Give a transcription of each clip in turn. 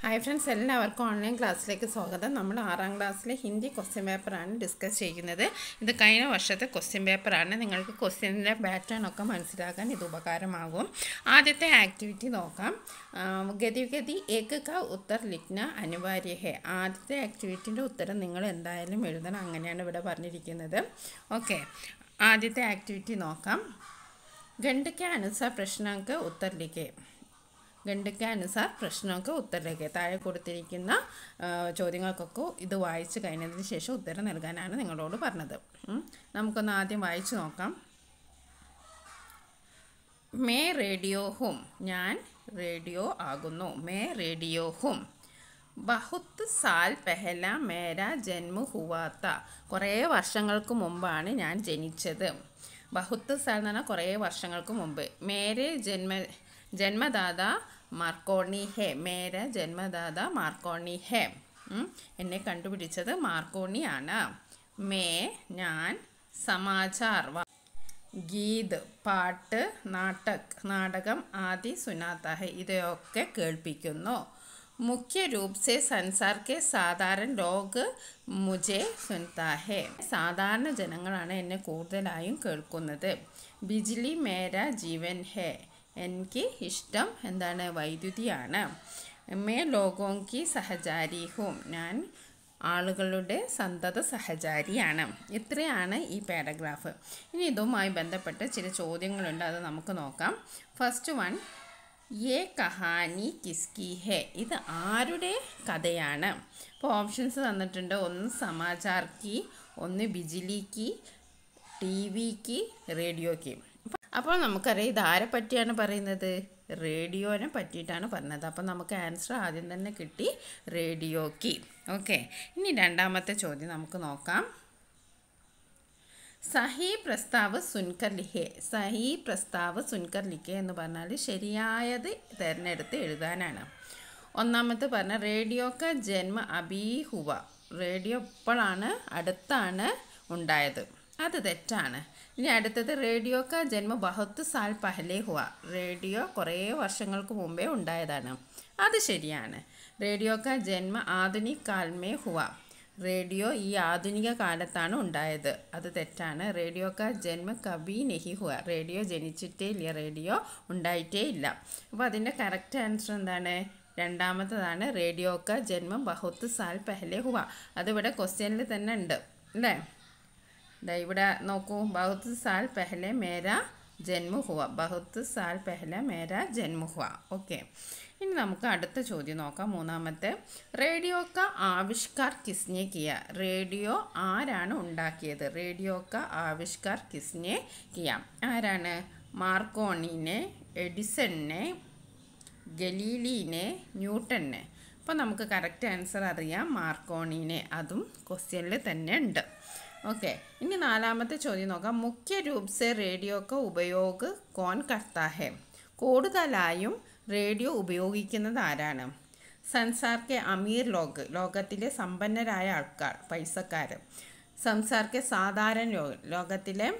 hi friends എല്ലാവർക്കും online ക്ലാസ്സിലേക്ക് സ്വാഗതം നമ്മൾ ആറാം ക്ലാസ്സിലെ ഹിന്ദി ക്വസ്റ്റ്യൻ പേപ്പറാണ് ഡിസ്കസ് ചെയ്യുന്നത് ഇത് കഴിഞ്ഞ വർഷത്തെ ക്വസ്റ്റ്യൻ പേപ്പറാണ് നിങ്ങൾക്ക് ക്വസ്റ്റ്യൻ്റെ പാറ്റേൺ ഒക്കെ മനസ്സിലാക്കാൻ ഇത് ഉപകാരമാകും ആദ്യത്തെ ആക്ടിവിറ്റി നോക്കാം ഗതിഗതി ഏക്ക് ക ഉത്തർ ലിഖ്ന അനിവാര്യ ഹെ ആദ്യത്തെ ആക്ടിവിറ്റീൻ്റെ ഉത്തരം നിങ്ങൾ എന്തായാലും എഴുതണം അങ്ങനെയാണ് ഇവിടെ പറഞ്ഞിരിക്കുന്നത് ഓക്കെ ആദ്യത്തെ ആക്ടിവിറ്റി നോക്കാം ഗണ്ട് അനുസ പ്രശ്നങ്ങൾക്ക് ഉത്തർ ലിഖേ അനുസാർ പ്രശ്നമൊക്കെ ഉത്തരലേക്ക് താഴെ കൊടുത്തിരിക്കുന്ന ചോദ്യങ്ങൾക്കൊക്കെ ഇത് വായിച്ചു കഴിഞ്ഞതിന് ശേഷം ഉത്തരം നൽകാനാണ് നിങ്ങളോട് പറഞ്ഞത് നമുക്കൊന്ന് ആദ്യം വായിച്ചു നോക്കാം മേ റേഡിയോ ഹും ഞാൻ റേഡിയോ ആകുന്നു മേ റേഡിയോ ഹും ബഹുത്ത് സാൽ പെഹല മേര ജന്മ ഹുവാത്ത കുറേ വർഷങ്ങൾക്ക് മുമ്പാണ് ഞാൻ ജനിച്ചത് ബഹുത്ത് സാൽ എന്ന് പറഞ്ഞാൽ കുറേ വർഷങ്ങൾക്ക് മുമ്പ് മേരെ ജന്മ ജന്മദാത മാർക്കോണി ഹെ മേര ജന്മദാത മാർക്കോണി ഹെ എന്നെ കണ്ടുപിടിച്ചത് മാർക്കോണി ആണ് മേ ഞാൻ സമാചാർ ഗീത് പാട്ട് നാട്ടക് നാടകം ആദി സുനാതഹ ഇതൊക്കെ കേൾപ്പിക്കുന്നു മുഖ്യ രൂപ സെ സൻസാർ കെ സാധാരണ ലോക് മുജെ സുൻതാഹെ സാധാരണ ജനങ്ങളാണ് എന്നെ കൂടുതലായും കേൾക്കുന്നത് ബിജിലി മേര ജീവൻ ഹേ എനിക്ക് ഇഷ്ടം എന്താണ് വൈദ്യുതിയാണ് മേ ലോകോങ്കി സഹചാരി ഹൂം ഞാൻ ആളുകളുടെ സന്തത സഹചാരിയാണ് ഇത്രയാണ് ഈ പാരഗ്രാഫ് ഇനി ഇതുമായി ബന്ധപ്പെട്ട് ചില ചോദ്യങ്ങളുണ്ട് അത് നമുക്ക് നോക്കാം ഫസ്റ്റ് വൺ ഏ കഹാനി കിസ്കി ഹെ ഇത് ആരുടെ കഥയാണ് അപ്പോൾ ഓപ്ഷൻസ് തന്നിട്ടുണ്ട് ഒന്ന് സമാചാർക്ക് ഒന്ന് ബിജിലിക്ക് ടി വിക്ക് റേഡിയോക്ക് അപ്പോൾ നമുക്കറിയാം ഇത് ആരെ പറ്റിയാണ് പറയുന്നത് റേഡിയോനെ പറ്റിയിട്ടാണ് പറഞ്ഞത് അപ്പോൾ നമുക്ക് ആൻസർ ആദ്യം തന്നെ കിട്ടി റേഡിയോക്ക് ഓക്കെ ഇനി രണ്ടാമത്തെ ചോദ്യം നമുക്ക് നോക്കാം സഹി പ്രസ്താവ് സുൻകർ ലിഹെ സഹി പ്രസ്താവ് സുൻകർ ലിഖെ എന്ന് പറഞ്ഞാൽ ശരിയായത് തിരഞ്ഞെടുത്ത് എഴുതാനാണ് ഒന്നാമത്തെ പറഞ്ഞ റേഡിയോക്ക ജന്മ അബീഹുവ റേഡിയോ ഇപ്പോഴാണ് അടുത്താണ് ഉണ്ടായത് അത് തെറ്റാണ് ഇനി അടുത്തത് റേഡിയോക്ക ജന്മ ബഹത്ത് സാൽ പഹലേ ഹുവ റേഡിയോ കുറേ വർഷങ്ങൾക്ക് മുമ്പേ ഉണ്ടായതാണ് അത് ശരിയാണ് റേഡിയോക്ക ജന്മ ആധുനിക കാൽമേ ഹുവ റേഡിയോ ഈ ആധുനിക കാലത്താണ് ഉണ്ടായത് അത് തെറ്റാണ് റേഡിയോക്ക ജന്മ കബി നെഹി ഹുവ റേഡിയോ ജനിച്ചിട്ടേ ഇല്ല റേഡിയോ ഉണ്ടായിട്ടേ ഇല്ല അപ്പോൾ അതിൻ്റെ കറക്റ്റ് ആൻസർ എന്താണ് രണ്ടാമത്തതാണ് റേഡിയോക്ക കാ ജന്മം ബഹുത്ത് സാൽ പെഹലെ ഹുവ അതിവിടെ ക്വസ്റ്റ്യനിൽ തന്നെ ഉണ്ട് അല്ലേ ഇവിടെ നോക്കൂ ബഹുത്ത് സാൽ പെഹലെ മേര ജന്മുഹുവ ഹുവ ബഹുത്ത് സാൽ പെഹല മേര ജന്മുഹുവ ഓക്കെ ഇനി നമുക്ക് അടുത്ത ചോദ്യം നോക്കാം മൂന്നാമത്തെ റേഡിയോ ക ആവിഷ്കാർ കിസ്നെ കിയ റേഡിയോ ആരാണ് ഉണ്ടാക്കിയത് റേഡിയോ ക ആവിഷ്കാർ കിസ്നെ കിയ ആരാണ് മാർക്കോണിനെ എഡിസണിനെ ഗലീലിനെ ന്യൂട്ടനെ അപ്പോൾ നമുക്ക് കറക്റ്റ് ആൻസർ അറിയാം മാർക്കോണിനെ അതും ക്വസ്റ്റ്യനിൽ തന്നെ ഉണ്ട് ഓക്കെ ഇനി നാലാമത്തെ ചോദ്യം നോക്കാം മുഖ്യ രൂപസെ റേഡിയോ ഒക്കെ ഉപയോഗ കോൺ കർത്താഹെ കൂടുതലായും റേഡിയോ ഉപയോഗിക്കുന്നത് ആരാണ് സൻസാർക്കെ അമീർ ലോക് ലോകത്തിലെ സമ്പന്നരായ ആൾക്കാർ പൈസക്കാർ സംസാർക്കെ സാധാരണ ലോക ലോകത്തിലെ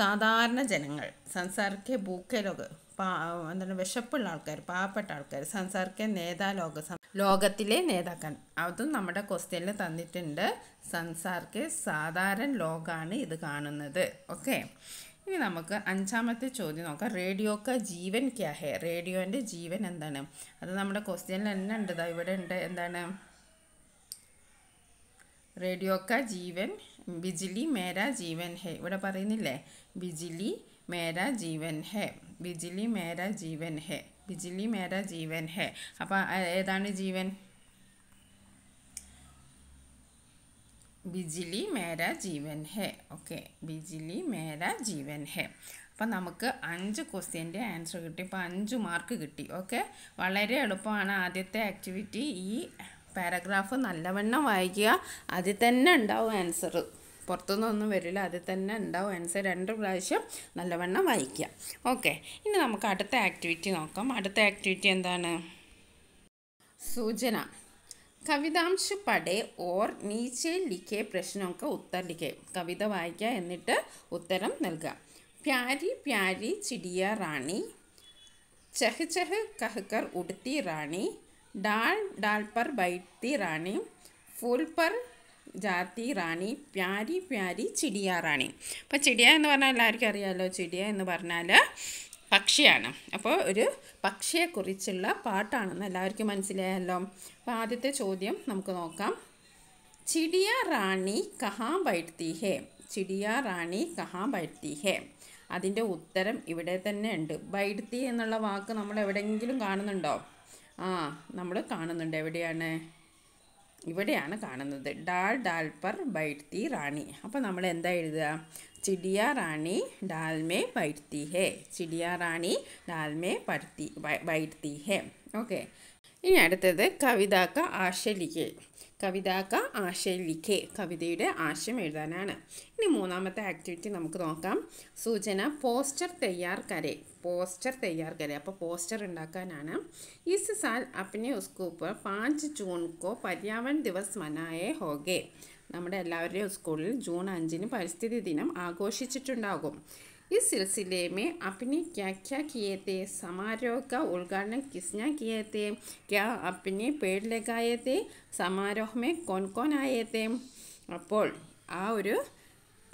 സാധാരണ ജനങ്ങൾ സംസാർക്കെ ബൂക്കെ ലോക പാ എന്താണ് വിശപ്പുള്ള ആൾക്കാർ പാവപ്പെട്ട ആൾക്കാർ സംസാർക്കെ നേതാ ലോക ലോകത്തിലെ നേതാക്കൻ അതും നമ്മുടെ ക്വസ്റ്റ്യനിൽ തന്നിട്ടുണ്ട് സൻസാർക്ക് സാധാരണ ലോകമാണ് ഇത് കാണുന്നത് ഓക്കെ ഇനി നമുക്ക് അഞ്ചാമത്തെ ചോദ്യം നോക്കാം റേഡിയോക്ക ജീവൻ ക്യാ റേഡിയോൻ്റെ ജീവൻ എന്താണ് അത് നമ്മുടെ ക്വസ്റ്റ്യനിൽ തന്നെ ഉണ്ട് ഇവിടെ ഉണ്ട് എന്താണ് റേഡിയോക്ക ജീവൻ ബിജിലി മേര ജീവൻ ഹേ ഇവിടെ പറയുന്നില്ലേ ബിജിലി മേര ജീവൻ ഹേ ബിജിലി മേര ജീവൻ ഹേ ബിജിലി മേര ജീവൻ ഹേ അപ്പോൾ ഏതാണ് ജീവൻ ബിജിലി മേര ജീവൻ ഹേ ഓക്കെ ബിജിലി മേര ജീവൻ ഹേ അപ്പം നമുക്ക് അഞ്ച് ക്വസ്റ്റ്യൻ്റെ ആൻസർ കിട്ടി ഇപ്പോൾ അഞ്ച് മാർക്ക് കിട്ടി ഓക്കെ വളരെ എളുപ്പമാണ് ആദ്യത്തെ ആക്ടിവിറ്റി ഈ പാരഗ്രാഫ് നല്ലവണ്ണം വായിക്കുക അതിൽ തന്നെ ഉണ്ടാവും ആൻസർ പുറത്തുനിന്നൊന്നും വരില്ല അതിൽ തന്നെ ഉണ്ടാവും ആൻസർ രണ്ട് പ്രാവശ്യം നല്ലവണ്ണം വായിക്കുക ഓക്കെ ഇനി നമുക്ക് അടുത്ത ആക്ടിവിറ്റി നോക്കാം അടുത്ത ആക്ടിവിറ്റി എന്താണ് സൂചന കവിതാംശ പടേ ഓർ നീച്ചേ ലിഖേ പ്രശ്നമൊക്കെ ഉത്തരം ലിഖേ കവിത വായിക്കുക എന്നിട്ട് ഉത്തരം നൽകുക പ്യാരി പ്യാരി ചിടിയ റാണി ചഹ് ചഹ് കഹ്കർ ഉടുത്തി റാണി ഡാൾ ഡാൽ പർ ബൈത്തി റാണി ഫൂൽ പർ ജാതി റാണി പ്യാരി പ്യാരി ചിടിയ റാണി അപ്പോൾ ചിടിയ എന്ന് പറഞ്ഞാൽ എല്ലാവർക്കും അറിയാമല്ലോ ചിടിയ എന്ന് പറഞ്ഞാൽ പക്ഷിയാണ് അപ്പോൾ ഒരു പക്ഷിയെക്കുറിച്ചുള്ള പാട്ടാണെന്ന് എല്ലാവർക്കും മനസ്സിലായല്ലോ അപ്പോൾ ആദ്യത്തെ ചോദ്യം നമുക്ക് നോക്കാം ചിടിയ റാണി കഹാം ബൈഠത്തി ഹേ ചിടിയ റാണി കഹാം ബൈഠത്തി ഹേ അതിൻ്റെ ഉത്തരം ഇവിടെ തന്നെ ഉണ്ട് ബൈഠത്തി എന്നുള്ള വാക്ക് നമ്മൾ എവിടെയെങ്കിലും കാണുന്നുണ്ടോ ആ നമ്മൾ കാണുന്നുണ്ട് എവിടെയാണ് ഇവിടെയാണ് കാണുന്നത് ഡാൽ ഡാൽ പർ ബൈറ്റ് തി റാണി അപ്പോൾ നമ്മൾ എന്താ എഴുതുക चिड़िया रानी डाल में बैठती है ചിടിയ റാണി ഡാൽമേ പടുത്തി വൈഴ്ത്തി ഹെ ഓക്കെ ഇനി അടുത്തത് കവിതാക്ക ആശലിക്ക് കവിതാക്ക ആശലിക്ക് കവിതയുടെ ആശയം എഴുതാനാണ് ഇനി മൂന്നാമത്തെ ആക്ടിവിറ്റി നമുക്ക് നോക്കാം സൂചന പോസ്റ്റർ തയ്യാർ കരെ പോസ്റ്റർ തയ്യാർ കരെ അപ്പോൾ പോസ്റ്റർ ഉണ്ടാക്കാനാണ് ഇസ് സാൽ അപ്നെ ഉസ്കൂപ്പ് പാഞ്ച് ജൂൺ കോ പര്യാവൺ ദിവസ് മനായേ ഹോഗേ നമ്മുടെ എല്ലാവരുടെയും സ്കൂളിൽ ജൂൺ അഞ്ചിന് പരിസ്ഥിതി ദിനം ആഘോഷിച്ചിട്ടുണ്ടാകും ഈ സിൽസിലേമേ അപ്പിനി आपने क्या क्या किए थे समारोह का उद्घाटन किसने किए थे क्या आपने पेड़ लगाए थे അപ്പോൾ ആ ഒരു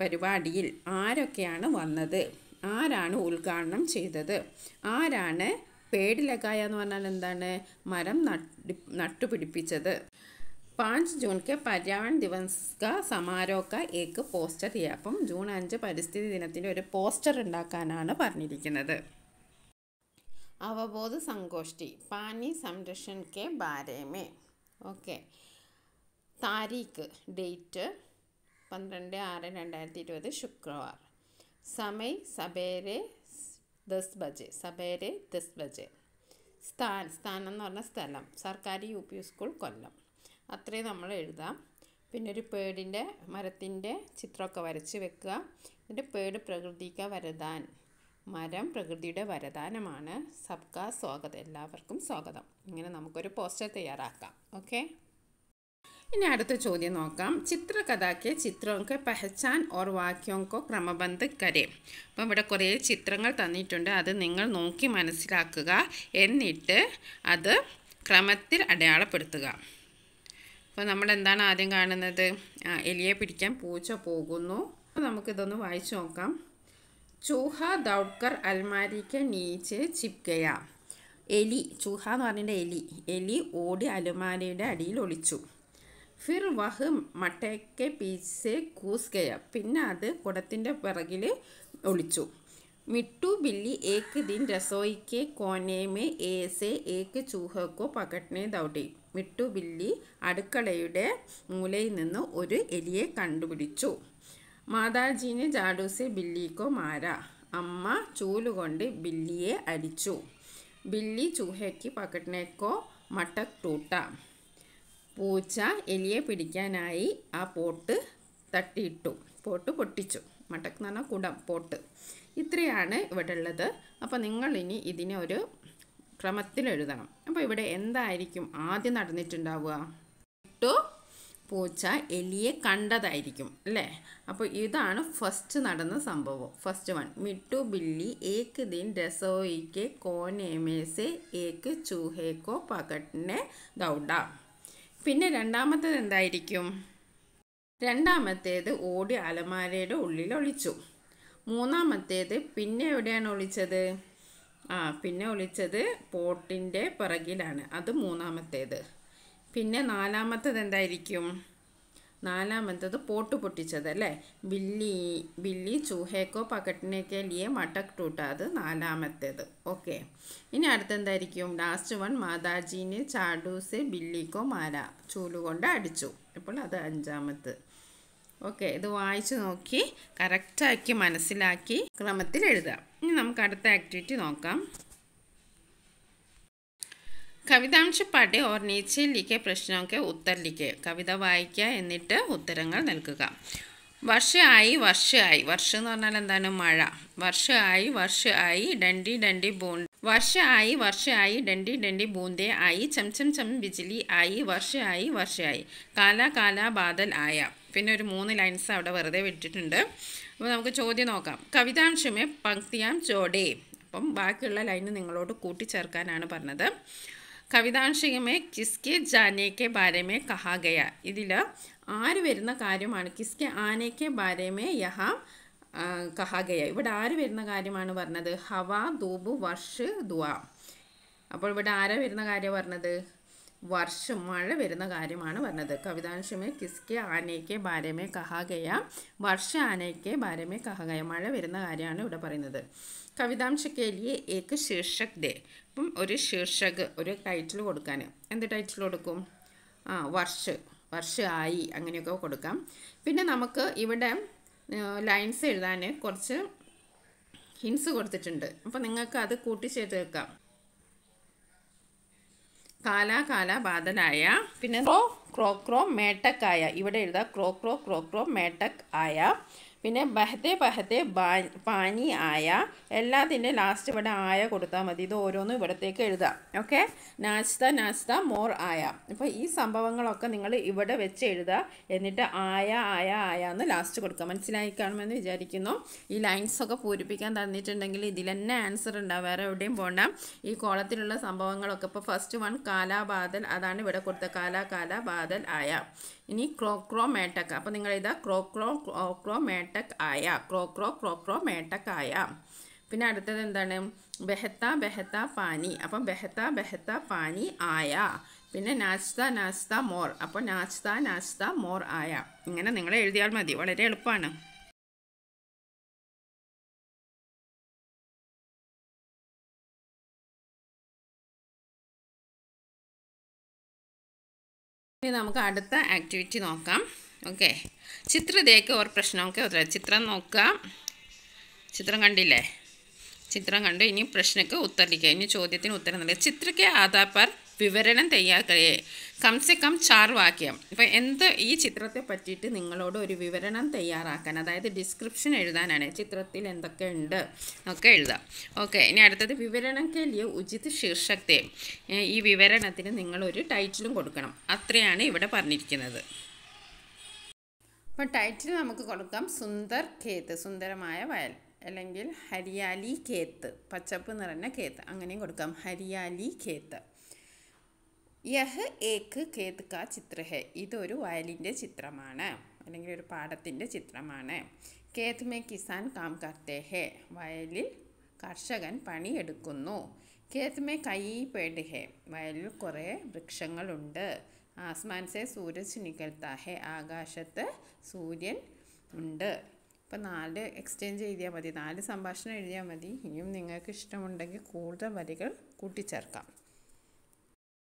പരിപാടിയിൽ ആരൊക്കെയാണ് വന്നത് ആരാണ് ഉദ്ഘാടനം ചെയ്തത് ആരാണ് പേടിലകായ എന്ന് പറഞ്ഞാൽ എന്താണ് മരം നട്ടുപിടിപ്പിച്ചത് പാഞ്ച് जून के पर्यावरण दिवस का समारोह പോസ്റ്റർ ചെയ്യുക അപ്പം ജൂൺ അഞ്ച് പരിസ്ഥിതി ദിനത്തിൻ്റെ ഒരു പോസ്റ്റർ ഉണ്ടാക്കാനാണ് പറഞ്ഞിരിക്കുന്നത് അവബോധ സങ്കോഷ്ഠി പാനി സംരക്ഷൺ കെ ബാരേമേ ഓക്കെ താരീഖ് ഡേറ്റ് പന്ത്രണ്ട് ആറ് രണ്ടായിരത്തി ഇരുപത് ശുക്രവാർ സമയ് സബേരെ ദസ് ബജെ സബേരെ ദസ് ബജെ സ്ഥാൻ സ്ഥാനം എന്ന് പറഞ്ഞ സ്ഥലം സർക്കാർ യു പി സ്കൂൾ കൊല്ലം അത്രയും നമ്മൾ എഴുതാം പിന്നെ ഒരു പേടിൻ്റെ മരത്തിൻ്റെ ചിത്രമൊക്കെ വരച്ച് വെക്കുക എന്നിട്ട് പേട് പ്രകൃതിക്ക വരദാൻ മരം പ്രകൃതിയുടെ വരദാനമാണ് സബ്കാ സ്വാഗതം എല്ലാവർക്കും സ്വാഗതം ഇങ്ങനെ നമുക്കൊരു പോസ്റ്റർ തയ്യാറാക്കാം ഓക്കെ ഇനി അടുത്ത ചോദ്യം നോക്കാം ചിത്രകഥയ്ക്ക് ചിത്രമൊക്കെ പഹച്ചാൻ ഓർ വാക്യോക്കോ ക്രമബന്ധ കരേ അപ്പം ഇവിടെ കുറേ ചിത്രങ്ങൾ തന്നിട്ടുണ്ട് അത് നിങ്ങൾ നോക്കി മനസ്സിലാക്കുക എന്നിട്ട് അത് ക്രമത്തിൽ അടയാളപ്പെടുത്തുക അപ്പോൾ നമ്മൾ എന്താണ് ആദ്യം കാണുന്നത് എലിയെ പിടിക്കാൻ പൂച്ച പോകുന്നു അപ്പോൾ നമുക്കിതൊന്ന് വായിച്ചു നോക്കാം ചൂഹ ദൗഡ്കർ അൽമാരിക്ക് നീച്ച് ചിപ്കയ എലി ചൂഹ എന്ന് പറഞ്ഞിട്ട് എലി എലി ഓടി അലുമാരിയുടെ അടിയിൽ ഒളിച്ചു ഫിർ വഹ് മട്ടയ്ക്ക് പീസെ കൂസ്കയ പിന്നെ അത് കുടത്തിൻ്റെ പിറകിൽ ഒളിച്ചു മിട്ടു ബില്ലി ഏക്ക് ദിൻ രസോയിക്ക് കോനേമേ ഏസെ ഏക്ക് ചൂഹക്കോ പകട്ടിനെ ദൗട്ടി മിട്ടുബില്ലി അടുക്കളയുടെ മൂലയിൽ നിന്ന് ഒരു എലിയെ കണ്ടുപിടിച്ചു മാതാജീന് ജാഡൂസെ ബില്ലിക്കോ മാര അമ്മ ചൂലുകൊണ്ട് ബില്ലിയെ അടിച്ചു ബില്ലി ചൂഹയ്ക്ക് പക്കട്ടിനേക്കോ മട്ടക് പൂച്ച എലിയെ പിടിക്കാനായി ആ പോട്ട് തട്ടിയിട്ടു പോട്ട് പൊട്ടിച്ചു മട്ടക്ക് എന്ന് പറഞ്ഞാൽ കുടം പോട്ട് ഇത്രയാണ് ഇവിടെ ഉള്ളത് അപ്പോൾ നിങ്ങൾ ഇനി ഇതിനെ ഒരു ക്രമത്തിൽ എഴുതണം അപ്പോൾ ഇവിടെ എന്തായിരിക്കും ആദ്യം നടന്നിട്ടുണ്ടാവുക ഇട്ടു പൂച്ച എലിയെ കണ്ടതായിരിക്കും അല്ലേ അപ്പോൾ ഇതാണ് ഫസ്റ്റ് നടന്ന സംഭവം ഫസ്റ്റ് വൺ മിട്ടു ബില്ലി ഏക്ക് ദിൻ രസോയിക്ക് കോനേമേസെ ഏക്ക് ചൂഹേക്കോ പകട്ടിനെ ദൗഡ പിന്നെ രണ്ടാമത്തേത് എന്തായിരിക്കും രണ്ടാമത്തേത് ഓടി അലമാരയുടെ ഉള്ളിൽ ഒളിച്ചു മൂന്നാമത്തേത് പിന്നെ എവിടെയാണ് ഒളിച്ചത് ആ പിന്നെ ഒളിച്ചത് പോട്ടിൻ്റെ പിറകിലാണ് അത് മൂന്നാമത്തേത് പിന്നെ നാലാമത്തത് എന്തായിരിക്കും നാലാമത്തത് പോട്ട് പൊട്ടിച്ചത് അല്ലേ ബില്ലി ബില്ലി ചൂഹേക്കോ പക്കറ്റിനേക്കോ ലിയെ മട്ടക് ടൂട്ട അത് നാലാമത്തേത് ഓക്കെ ഇനി അടുത്തെന്തായിരിക്കും ലാസ്റ്റ് വൺ മാതാജീനെ ചാടൂസെ ബില്ലിക്കോ മാര ചൂലുകൊണ്ട് അടിച്ചു അപ്പോൾ അത് അഞ്ചാമത്തെ ഓക്കെ ഇത് വായിച്ചു നോക്കി കറക്റ്റാക്കി മനസ്സിലാക്കി ക്രമത്തിൽ എഴുതാം ഇനി നമുക്ക് അടുത്ത ആക്ടിവിറ്റി നോക്കാം കവിതാംശ പാട്ടി ഓർ നീച്ചയിൽ ലിഖെ പ്രശ്നമൊക്കെ ഉത്തർ ലിഖെ കവിത വായിക്കുക എന്നിട്ട് ഉത്തരങ്ങൾ നൽകുക വർഷമായി വർഷമായി വർഷം എന്ന് പറഞ്ഞാൽ എന്താണ് മഴ വർഷമായി വർഷമായി ഡണ്ടി ഡണ്ടി ബൂ വർഷമായി വർഷമായി ഡണ്ടി ഡണ്ടി ബൂന്തേ ആയി ചം ചം ചം ബിജിലി ആയി വർഷമായി വർഷമായി കാലാ കാലാ ബാദൽ ആയ പിന്നെ ഒരു മൂന്ന് ലൈൻസ് അവിടെ വെറുതെ വിട്ടിട്ടുണ്ട് അപ്പോൾ നമുക്ക് ചോദ്യം നോക്കാം കവിതാംശമേ പങ്ക്തിയാം ചോടേ അപ്പം ബാക്കിയുള്ള ലൈന് നിങ്ങളോട് കൂട്ടിച്ചേർക്കാനാണ് പറഞ്ഞത് കവിതാംശികമേ കിസ്കെ ജാനേക്കെ ബാരമേ കഹാഗയ ഇതിൽ ആര് വരുന്ന കാര്യമാണ് കിസ്കെ ആനയ്ക്ക് ബാരമേ യഹ കഹാഗയ ഇവിടെ ആര് വരുന്ന കാര്യമാണ് പറഞ്ഞത് ഹവ ദൂബു വർഷ് ദുവ അപ്പോൾ ഇവിടെ ആരാ വരുന്ന കാര്യം പറഞ്ഞത് വർഷം മഴ വരുന്ന കാര്യമാണ് പറഞ്ഞത് കവിതാംശമേ കിസ്കെ ആനയ്ക്ക് ബാരമേ കഹാകയ വർഷ ആനയ്ക്ക് ബാരമേ കഹാഗയ മഴ വരുന്ന കാര്യമാണ് ഇവിടെ പറയുന്നത് കവിതാംശക്കേലിയെ ഏക്ക് ശീർഷക് ദേ അപ്പം ഒരു ശീർഷക് ഒരു ടൈറ്റിൽ കൊടുക്കാൻ എന്ത് ടൈറ്റിൽ കൊടുക്കും ആ വർഷ് വർഷ ആയി അങ്ങനെയൊക്കെ കൊടുക്കാം പിന്നെ നമുക്ക് ഇവിടെ ലൈൻസ് എഴുതാൻ കുറച്ച് ഹിൻസ് കൊടുത്തിട്ടുണ്ട് അപ്പോൾ നിങ്ങൾക്ക് അത് കൂട്ടിച്ചേർത്ത് വെക്കാം കാലാകാല ബാധനായ പിന്നെ ക്രോ ക്രോ മേട്ടക്കായ ഇവിടെ എഴുതാം ക്രോ ക്രോ ക്രോ ക്രോ മേട്ടക് ആയ പിന്നെ ബഹത്തെ പഹത്തെ പാനി ആയ എല്ലാത്തിൻ്റെ ലാസ്റ്റ് ഇവിടെ ആയ കൊടുത്താൽ മതി ഇത് ഓരോന്നും ഇവിടത്തേക്ക് എഴുതാം ഓക്കെ നാസ്ത നാസ്ത മോർ ആയ അപ്പോൾ ഈ സംഭവങ്ങളൊക്കെ നിങ്ങൾ ഇവിടെ വെച്ച് എഴുതുക എന്നിട്ട് ആയ ആയ ആയ എന്ന് ലാസ്റ്റ് കൊടുക്കുക മനസ്സിലായി കാണുമെന്ന് വിചാരിക്കുന്നു ഈ ലൈൻസൊക്കെ പൂരിപ്പിക്കാൻ തന്നിട്ടുണ്ടെങ്കിൽ ഇതിൽ തന്നെ ആൻസർ ഉണ്ടാവും വേറെ എവിടെയും പോകണ്ട ഈ കോളത്തിലുള്ള സംഭവങ്ങളൊക്കെ ഇപ്പോൾ ഫസ്റ്റ് വൺ കാലാബാദൽ അതാണ് ഇവിടെ കൊടുത്ത കാലാ കാലാ ബാദൽ ആയ ഇനി ക്രോക്രോ മേട്ടക് അപ്പോൾ നിങ്ങൾ ഇതാ ക്രോക്രോ ക്രോക്രോ മേട്ടക് ആയ ക്രോക്രോ ക്രോക്രോ മേട്ടക് ആയ പിന്നെ അടുത്തത് എന്താണ് ബെഹത്ത ബെഹത്ത പാനി അപ്പം ബെഹത്ത ബെഹത്ത പാനി ആയ പിന്നെ നാസ്ത നാസ്ത മോർ അപ്പോൾ നാസ്ത നാസ്ത മോർ ആയ ഇങ്ങനെ നിങ്ങൾ എഴുതിയാൽ മതി വളരെ എളുപ്പമാണ് ഇനി നമുക്ക് അടുത്ത ആക്ടിവിറ്റി നോക്കാം ഓക്കെ ചിത്രദേക്ക് ഒരു പ്രശ്നമൊക്കെ ഉത്തര ചിത്രം നോക്കാം ചിത്രം കണ്ടില്ലേ ചിത്രം കണ്ട് ഇനി പ്രശ്നമൊക്കെ ഉത്തരിക്കുക ഇനി ചോദ്യത്തിന് ഉത്തരം നൽകുക ചിത്രയ്ക്ക് ആധാർ പർ വിവരണം തയ്യാക്കേ കംസെ കം ചാർ വാക്യം ഇപ്പം എന്ത് ഈ ചിത്രത്തെ പറ്റിയിട്ട് നിങ്ങളോട് ഒരു വിവരണം തയ്യാറാക്കാൻ അതായത് ഡിസ്ക്രിപ്ഷൻ എഴുതാനാണ് ചിത്രത്തിൽ എന്തൊക്കെ ഉണ്ട് ഒക്കെ എഴുതാം ഓക്കെ ഇനി അടുത്തത് വിവരണം കല്യ ഉചിത് ശീർഷത്തെ ഈ വിവരണത്തിന് നിങ്ങളൊരു ടൈറ്റിലും കൊടുക്കണം അത്രയാണ് ഇവിടെ പറഞ്ഞിരിക്കുന്നത് അപ്പോൾ ടൈറ്റിൽ നമുക്ക് കൊടുക്കാം സുന്ദർ ഖേത്ത് സുന്ദരമായ വയൽ അല്ലെങ്കിൽ ഹരിയാലി ഖേത്ത് പച്ചപ്പ് നിറഞ്ഞ ഖേത്ത് അങ്ങനെയും കൊടുക്കാം ഹരിയാലി ഖേത്ത് യഹ് ഏക്ക് കേത് കാ ചിത്ര ഹെ ഇതൊരു വയലിൻ്റെ ചിത്രമാണ് അല്ലെങ്കിൽ ഒരു പാടത്തിൻ്റെ ചിത്രമാണ് കേത് മേ കിസാൻ കാം കർത്തേ ഹെ വയലിൽ കർഷകൻ പണിയെടുക്കുന്നു കേത് മേ കൈ പേട് ഹെ വയലിൽ കുറേ വൃക്ഷങ്ങളുണ്ട് ആസ്മാൻസെ സെ സൂരജ് നികൽത്താ ഹെ ആകാശത്ത് സൂര്യൻ ഉണ്ട് ഇപ്പം നാല് എക്സ്ചേഞ്ച് എഴുതിയാൽ മതി നാല് സംഭാഷണം എഴുതിയാൽ മതി ഇനിയും നിങ്ങൾക്ക് ഇഷ്ടമുണ്ടെങ്കിൽ കൂടുതൽ വരികൾ കൂട്ടിച്ചേർക്കാം